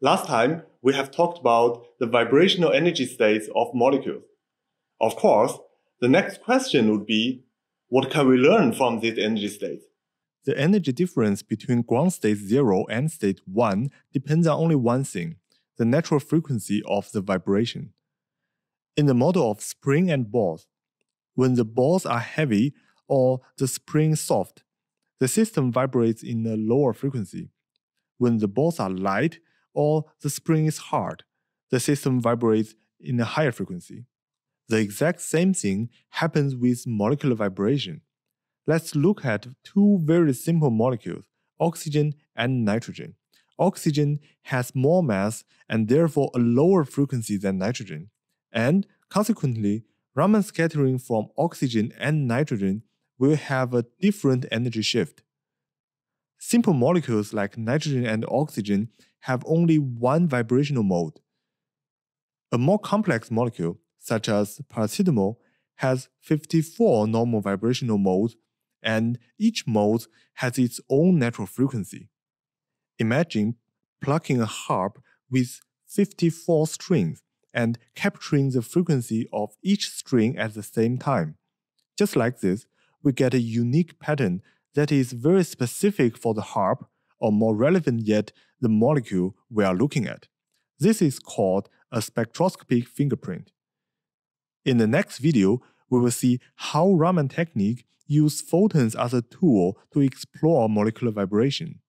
Last time, we have talked about the vibrational energy states of molecules. Of course, the next question would be, what can we learn from these energy states? The energy difference between ground state 0 and state 1 depends on only one thing, the natural frequency of the vibration. In the model of spring and balls, when the balls are heavy or the spring soft, the system vibrates in a lower frequency. When the balls are light, or the spring is hard, the system vibrates in a higher frequency. The exact same thing happens with molecular vibration. Let's look at two very simple molecules, oxygen and nitrogen. Oxygen has more mass and therefore a lower frequency than nitrogen, and consequently, Raman scattering from oxygen and nitrogen will have a different energy shift. Simple molecules like nitrogen and oxygen have only one vibrational mode. A more complex molecule, such as paracetamol, has 54 normal vibrational modes, and each mode has its own natural frequency. Imagine plucking a harp with 54 strings and capturing the frequency of each string at the same time. Just like this, we get a unique pattern that is very specific for the harp, or more relevant yet, the molecule we are looking at. This is called a spectroscopic fingerprint. In the next video, we will see how Raman technique use photons as a tool to explore molecular vibration.